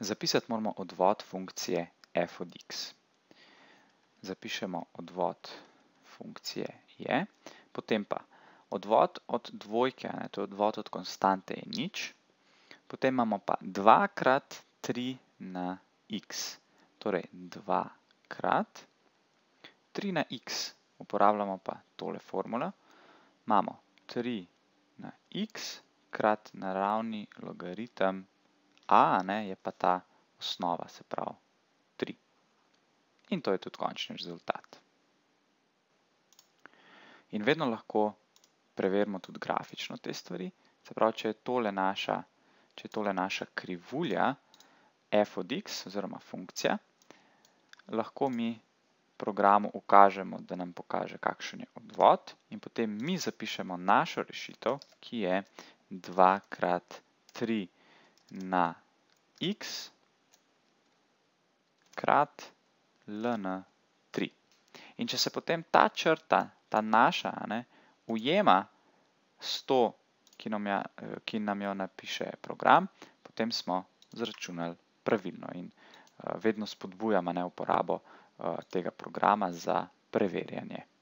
Zapisati moramo odvod funkcije f od x. Zapišemo odvod funkcije je, potem pa odvod od dvojke, to je odvod od konstante je nič, potem imamo pa 2 krat 3 na x, torej 2 krat 3 na x, uporabljamo pa tole formula, imamo 3 na x krat naravni logaritem x, A ne, je pa ta osnova, se pravi 3. In to je tudi končni rezultat. In vedno lahko preverimo tudi grafično te stvari. Se pravi, če je tole naša, če je tole naša krivulja f od x oziroma funkcija, lahko mi programu ukažemo, da nam pokaže, kakšen je odvod in potem mi zapišemo našo rešitev, ki je 2 krat 3 krat 3 na x krat ln 3. In če se potem ta črta, ta naša, ujema s to, ja, ki nam jo napiše program, potem smo zračunali pravilno in eh, vedno spodbujamo uporabo eh, tega programa za preverjanje.